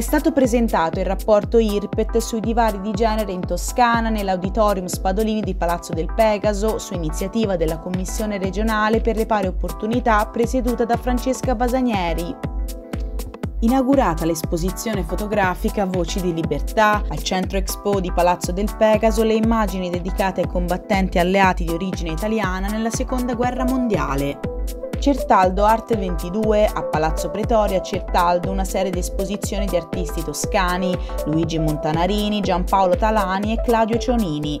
È stato presentato il rapporto IRPET sui divari di genere in Toscana nell'Auditorium Spadolini di Palazzo del Pegaso su iniziativa della Commissione regionale per le pari opportunità presieduta da Francesca Basanieri, inaugurata l'esposizione fotografica Voci di Libertà al Centro Expo di Palazzo del Pegaso le immagini dedicate ai combattenti alleati di origine italiana nella Seconda Guerra Mondiale. Certaldo Arte 22 a Palazzo Pretoria, Certaldo una serie di esposizioni di artisti toscani Luigi Montanarini, Giampaolo Talani e Claudio Cionini.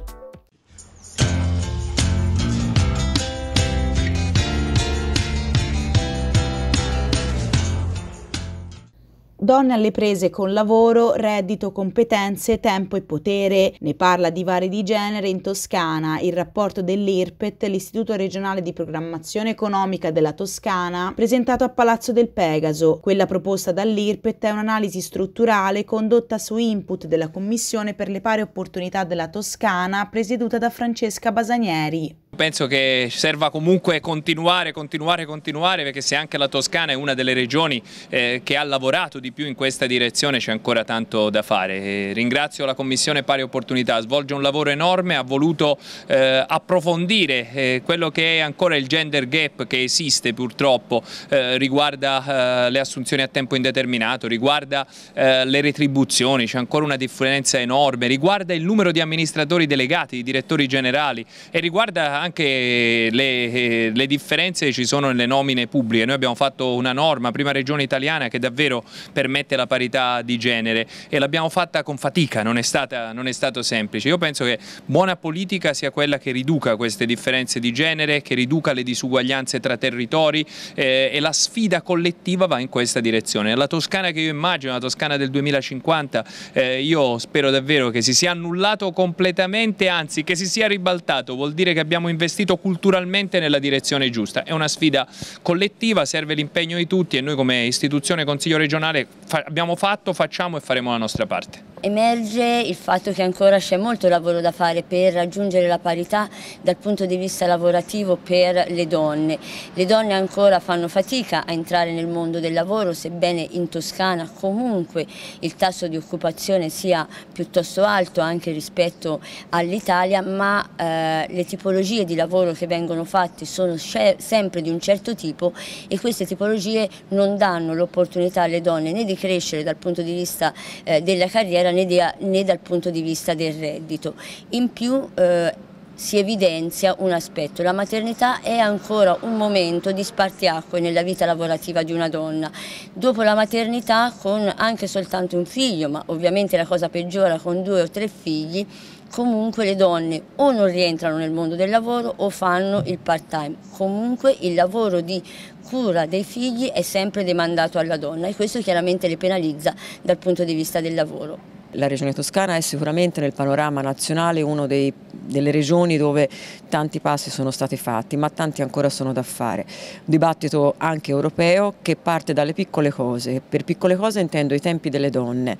donne alle prese con lavoro, reddito, competenze, tempo e potere. Ne parla di vari di genere in Toscana, il rapporto dell'IRPET, l'Istituto regionale di programmazione economica della Toscana, presentato a Palazzo del Pegaso. Quella proposta dall'IRPET è un'analisi strutturale condotta su input della Commissione per le pari opportunità della Toscana, presieduta da Francesca Basanieri penso che serva comunque continuare, continuare, continuare perché se anche la Toscana è una delle regioni eh, che ha lavorato di più in questa direzione c'è ancora tanto da fare. E eh, ringrazio la Commissione Pari Opportunità, svolge un lavoro enorme, ha voluto eh, approfondire eh, quello che è ancora il gender gap che esiste purtroppo, eh, riguarda eh, le assunzioni a tempo indeterminato, riguarda le retribuzioni, c'è ancora una differenza enorme, riguarda il numero di amministratori delegati, di direttori generali e riguarda anche anche le, eh, le, differenze che ci sono nelle nomine pubbliche. Noi abbiamo fatto una norma, prima regione italiana, che davvero permette la parità di genere e l'abbiamo fatta con fatica, non è, stata, non è stato semplice. Io penso che buona politica sia quella che riduca queste differenze di genere, che riduca le disuguaglianze tra territori eh, e la sfida collettiva va in questa direzione. La Toscana che io immagino, la Toscana del 2050, eh, io spero davvero che si sia annullato completamente, anzi che si sia ribaltato, vuol dire che abbiamo investito investito culturalmente nella direzione giusta. È una sfida collettiva, serve l'impegno di tutti e noi come istituzione Consiglio regionale fa abbiamo fatto, facciamo e faremo la nostra parte. Emerge il fatto che ancora c'è molto lavoro da fare per raggiungere la parità dal punto di vista lavorativo per le donne. Le donne ancora fanno fatica a entrare nel mondo del lavoro, sebbene in Toscana comunque il tasso di occupazione sia piuttosto alto anche rispetto all'Italia, ma eh, le tipologie tipologie di lavoro che vengono fatti sono sempre di un certo tipo e queste tipologie non danno l'opportunità alle donne né di crescere dal punto di vista eh, della carriera né, di, né, dal punto di vista del reddito. In più eh, si evidenzia un aspetto, la maternità è ancora un momento di spartiacque nella vita lavorativa di una donna. Dopo la maternità con anche soltanto un figlio, ma ovviamente la cosa peggiora con due o tre figli, comunque le donne o non rientrano nel mondo del lavoro o fanno il part time. Comunque il lavoro di cura dei figli è sempre demandato alla donna e questo chiaramente le penalizza dal punto di vista del lavoro. La regione toscana è sicuramente nel panorama nazionale una delle regioni dove tanti passi sono stati fatti, ma tanti ancora sono da fare. Un dibattito anche europeo che parte dalle piccole cose. Per piccole cose intendo i tempi delle donne,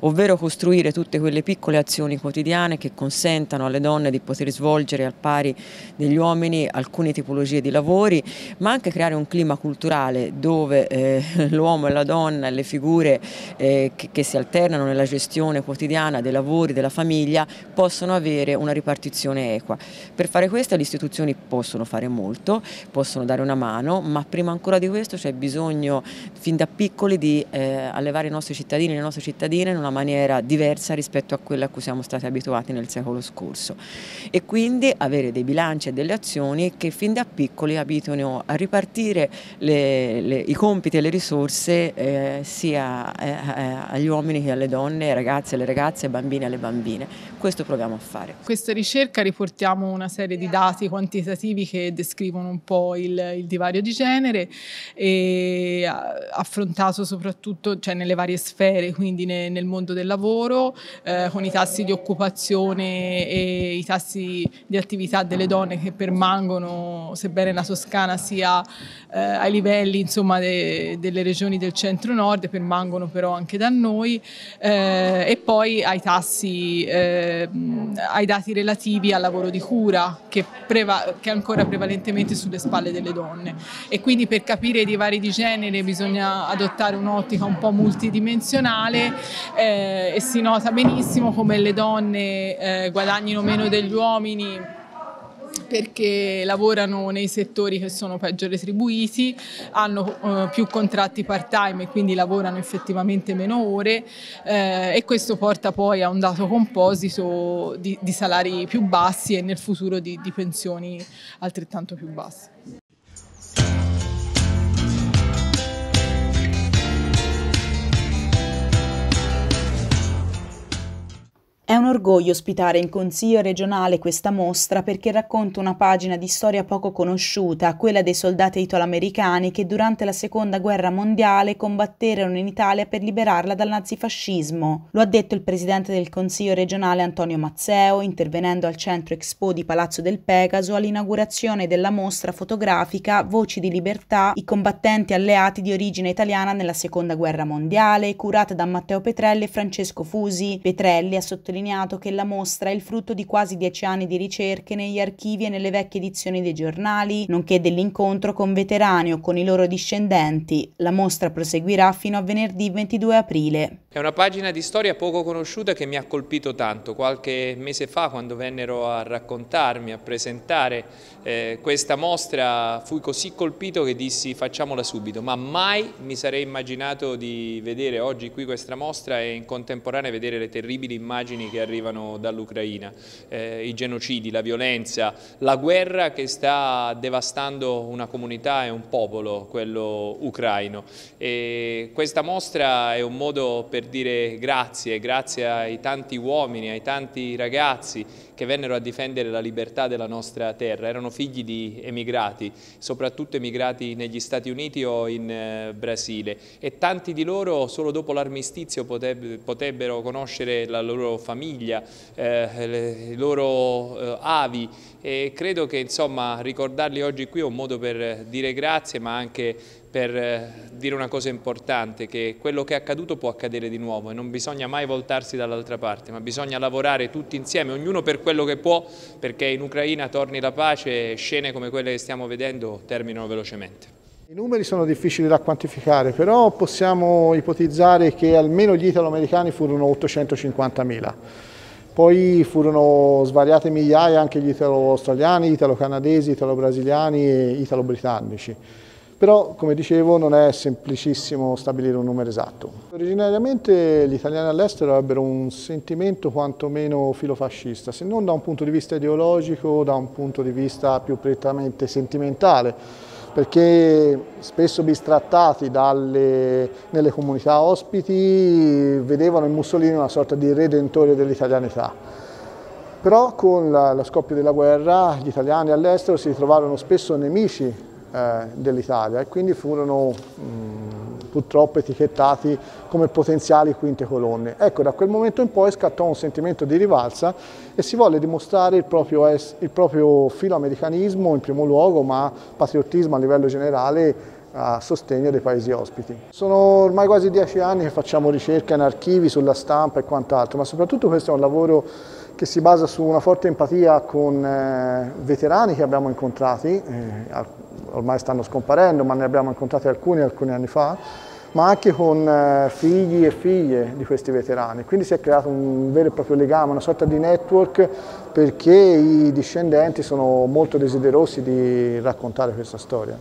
ovvero costruire tutte quelle piccole azioni quotidiane che consentano alle donne di poter svolgere al pari degli uomini alcune tipologie di lavori, ma anche creare un clima culturale dove eh, l'uomo e la donna, le figure eh, che, che si alternano nella gestione gestione quotidiana dei lavori della famiglia possono avere una ripartizione equa. Per fare questo le istituzioni possono fare molto, possono dare una mano, ma prima ancora di questo c'è bisogno fin da piccoli di eh, allevare i nostri cittadini e le nostre cittadine in una maniera diversa rispetto a quella a cui siamo stati abituati nel secolo scorso e quindi avere dei bilanci e delle azioni che fin da piccoli abitano a ripartire le, le, i compiti e le risorse eh, sia eh, eh agli uomini che alle donne, ai ragazzi ragazzi alle ragazze, ai bambini e alle bambine. Questo proviamo a fare. Questa ricerca riportiamo una serie di dati quantitativi che descrivono un po' il, il divario di genere e affrontato soprattutto cioè, nelle varie sfere, quindi ne, nel mondo del lavoro, eh, con i tassi di occupazione e i tassi di attività delle donne che permangono, sebbene la Toscana sia eh, ai livelli insomma, de, delle regioni del centro-nord, permangono però anche da noi eh, e poi ai tassi, eh, ai dati relativi al lavoro di cura che, preva- che, è ancora prevalentemente sulle spalle delle donne e quindi per capire i divari di genere bisogna adottare un'ottica un po' multidimensionale eh, e si nota benissimo come le donne eh, guadagnino meno degli uomini perché lavorano nei settori che sono peggio retribuiti, hanno eh, più contratti part time e quindi lavorano effettivamente meno ore eh, e questo porta poi a un dato composito di, di salari più bassi e nel futuro di, di pensioni altrettanto più basse. un orgoglio ospitare in Consiglio regionale questa mostra perché racconta una pagina di storia poco conosciuta, quella dei soldati italoamericani che durante la Seconda Guerra Mondiale combatterono in Italia per liberarla dal nazifascismo. Lo ha detto il presidente del Consiglio regionale Antonio Mazzeo, intervenendo al centro Expo di Palazzo del Pegaso all'inaugurazione della mostra fotografica Voci di libertà, i combattenti alleati di origine italiana nella Seconda Guerra Mondiale, curata da Matteo Petrelli e Francesco Fusi. Petrelli ha sottolineato sottolineato che la mostra è il frutto di quasi dieci anni di ricerche negli archivi e nelle vecchie edizioni dei giornali, nonché dell'incontro con veterani o con i loro discendenti. La mostra proseguirà fino a venerdì 22 aprile. È una pagina di storia poco conosciuta che mi ha colpito tanto. Qualche mese fa, quando vennero a raccontarmi, a presentare eh, questa mostra, fui così colpito che dissi facciamola subito, ma mai mi sarei immaginato di vedere oggi qui questa mostra e in contemporanea vedere le terribili immagini che arrivano dall'Ucraina, eh, i genocidi, la violenza, la guerra che sta devastando una comunità e un popolo, quello ucraino. E questa mostra è un modo per dire grazie, grazie ai tanti uomini, ai tanti ragazzi che vennero a difendere la libertà della nostra terra, erano figli di emigrati, soprattutto emigrati negli Stati Uniti o in eh, Brasile e tanti di loro solo dopo l'armistizio potrebbero conoscere la loro famiglia, eh, i loro eh, avi e credo che insomma ricordarli oggi qui è un modo per dire grazie ma anche per eh, dire una cosa importante, che quello che è accaduto può accadere di nuovo e non bisogna mai voltarsi dall'altra parte, ma bisogna lavorare tutti insieme, ognuno per quello che può, perché in Ucraina torni la pace e scene come quelle che stiamo vedendo terminano velocemente. I numeri sono difficili da quantificare, però possiamo ipotizzare che almeno gli italo-americani furono 850.000. Poi furono svariate migliaia anche gli italo-australiani, italo-canadesi, italo-brasiliani e italo-britannici però come dicevo non è semplicissimo stabilire un numero esatto. Originariamente gli italiani all'estero avrebbero un sentimento quantomeno filofascista, se non da un punto di vista ideologico, da un punto di vista più prettamente sentimentale, perché spesso bistrattati dalle, nelle comunità ospiti vedevano in Mussolini una sorta di redentore dell'italianità però con lo scoppio della guerra gli italiani all'estero si ritrovarono spesso nemici eh, dell'Italia e quindi furono mh, mm, purtroppo etichettati come potenziali quinte colonne. Ecco, da quel momento in poi scattò un sentimento di rivalsa e si volle dimostrare il proprio, il proprio filoamericanismo in primo luogo, ma patriottismo a livello generale a sostegno dei paesi ospiti. Sono ormai quasi dieci anni che facciamo ricerca in archivi, sulla stampa e quant'altro, ma soprattutto questo è un lavoro che si basa su una forte empatia con eh, veterani che abbiamo incontrati, eh, ormai stanno scomparendo, ma ne abbiamo incontrati alcuni alcuni anni fa, ma anche con eh, figli e figlie di questi veterani. Quindi si è creato un vero e proprio legame, una sorta di network perché i discendenti sono molto desiderosi di raccontare questa storia.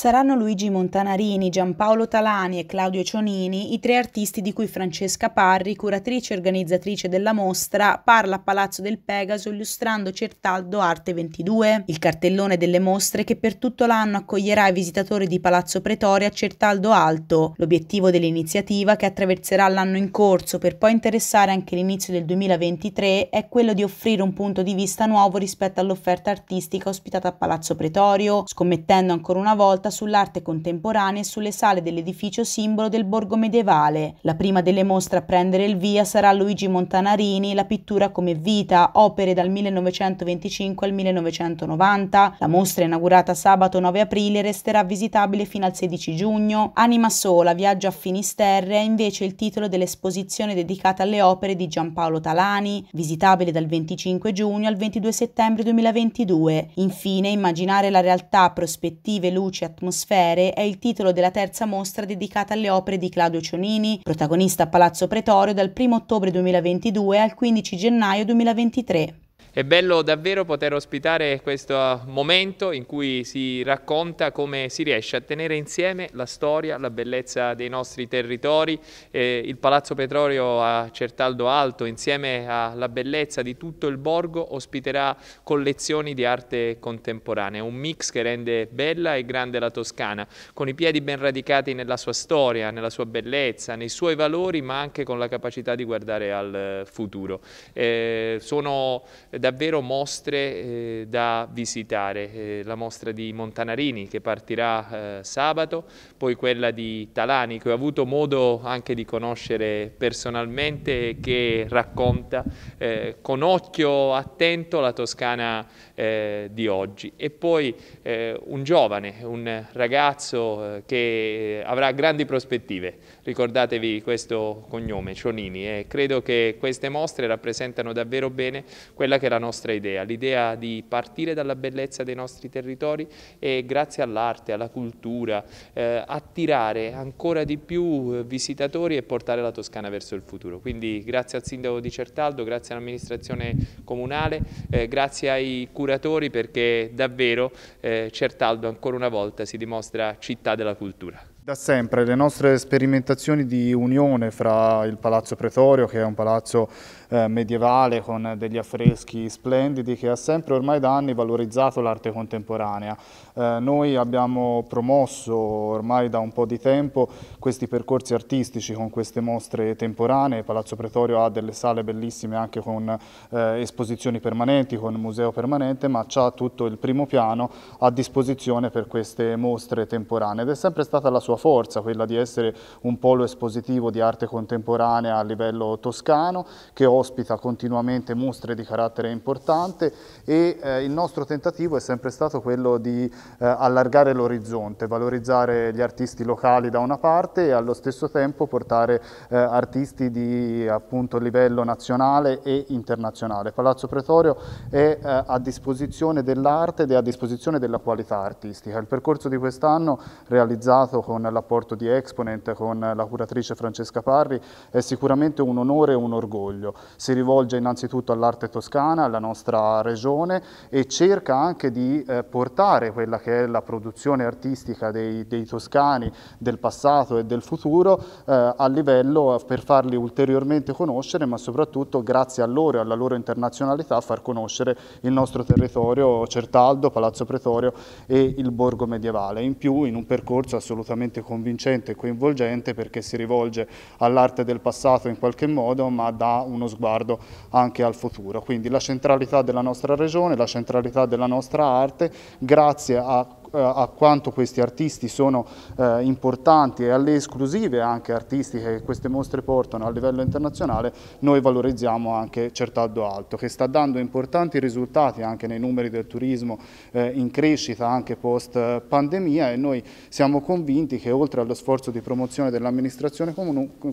saranno Luigi Montanarini, Giampaolo Talani e Claudio Cionini i tre artisti di cui Francesca Parri, curatrice e organizzatrice della mostra, parla a Palazzo del Pegaso illustrando Certaldo Arte 22, il cartellone delle mostre che per tutto l'anno accoglierà i visitatori di Palazzo Pretoria a Certaldo Alto, l'obiettivo dell'iniziativa che attraverserà l'anno in corso per poi interessare anche l'inizio del 2023 è quello di offrire un punto di vista nuovo rispetto all'offerta artistica ospitata a Palazzo Pretorio, scommettendo ancora una volta basata sull'arte contemporanea e sulle sale dell'edificio simbolo del borgo medievale. La prima delle mostre a prendere il via sarà Luigi Montanarini, La pittura come vita, opere dal 1925 al 1990. La mostra inaugurata sabato 9 aprile resterà visitabile fino al 16 giugno. Anima sola, viaggio a Finisterre è invece il titolo dell'esposizione dedicata alle opere di Giampaolo Talani, visitabile dal 25 giugno al 22 settembre 2022. Infine, immaginare la realtà, prospettive, luci, attività Atmosfere è il titolo della terza mostra dedicata alle opere di Claudio Cionini, protagonista a Palazzo Pretorio dal 1 ottobre 2022 al 15 gennaio 2023. È bello davvero poter ospitare questo eh, momento in cui si racconta come si riesce a tenere insieme la storia, la bellezza dei nostri territori, eh, il Palazzo Petrolio a Certaldo Alto insieme alla bellezza di tutto il borgo ospiterà collezioni di arte contemporanea, un mix che rende bella e grande la Toscana, con i piedi ben radicati nella sua storia, nella sua bellezza, nei suoi valori ma anche con la capacità di guardare al eh, futuro. Eh, sono da eh, davvero mostre eh, da visitare, eh, la mostra di Montanarini che partirà eh, sabato, poi quella di Talani che ho avuto modo anche di conoscere personalmente e che racconta eh, con occhio attento la Toscana eh, di oggi e poi eh, un giovane, un ragazzo che avrà grandi prospettive, ricordatevi questo cognome, Cionini, e credo che queste mostre rappresentano davvero bene quella che è la nostra idea, l'idea di partire dalla bellezza dei nostri territori e grazie all'arte, alla cultura, eh, attirare ancora di più eh, visitatori e portare la Toscana verso il futuro. Quindi grazie al sindaco di Certaldo, grazie all'amministrazione comunale, eh, grazie ai curatori perché davvero eh, Certaldo ancora una volta si dimostra città della cultura. Da sempre le nostre sperimentazioni di unione fra il Palazzo Pretorio, che è un palazzo eh, medievale con degli affreschi splendidi che ha sempre ormai da anni valorizzato l'arte contemporanea. Eh, noi abbiamo promosso ormai da un po' di tempo questi percorsi artistici con queste mostre temporanee, Palazzo Pretorio ha delle sale bellissime anche con eh, esposizioni permanenti, con museo permanente, ma ha tutto il primo piano a disposizione per queste mostre temporanee ed è sempre stata la sua forza quella di essere un polo espositivo di arte contemporanea a livello toscano che ospita continuamente mostre di carattere importante e eh, il nostro tentativo è sempre stato quello di eh, allargare l'orizzonte, valorizzare gli artisti locali da una parte e allo stesso tempo portare eh, artisti di appunto, livello nazionale e internazionale. Palazzo Pretorio è eh, a disposizione dell'arte ed è a disposizione della qualità artistica. Il percorso di quest'anno realizzato con l'apporto di Exponent, con la curatrice Francesca Parri, è sicuramente un onore e un orgoglio si rivolge innanzitutto all'arte toscana, alla nostra regione e cerca anche di eh, portare quella che è la produzione artistica dei, dei toscani del passato e del futuro eh, a livello per farli ulteriormente conoscere, ma soprattutto grazie a loro e alla loro internazionalità far conoscere il nostro territorio Certaldo, Palazzo Pretorio e il borgo medievale. In più in un percorso assolutamente convincente e coinvolgente perché si rivolge all'arte del passato in qualche modo, ma dà uno sguardo sguardo anche al futuro. Quindi la centralità della nostra regione, la centralità della nostra arte, grazie a eh, a quanto questi artisti sono eh, importanti e alle esclusive anche artistiche che queste mostre portano a livello internazionale, noi valorizziamo anche Certaldo Alto, che sta dando importanti risultati anche nei numeri del turismo eh, in crescita anche post eh, pandemia e noi siamo convinti che oltre allo sforzo di promozione dell'amministrazione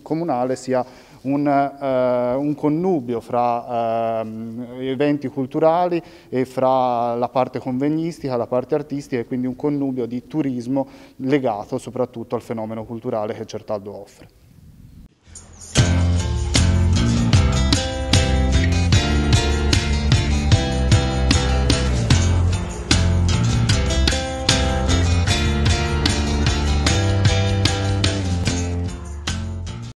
comunale sia un, eh, un connubio fra eh, eventi culturali e fra la parte convegnistica, la parte artistica e quindi un connubio di turismo legato soprattutto al fenomeno culturale che Certaldo offre.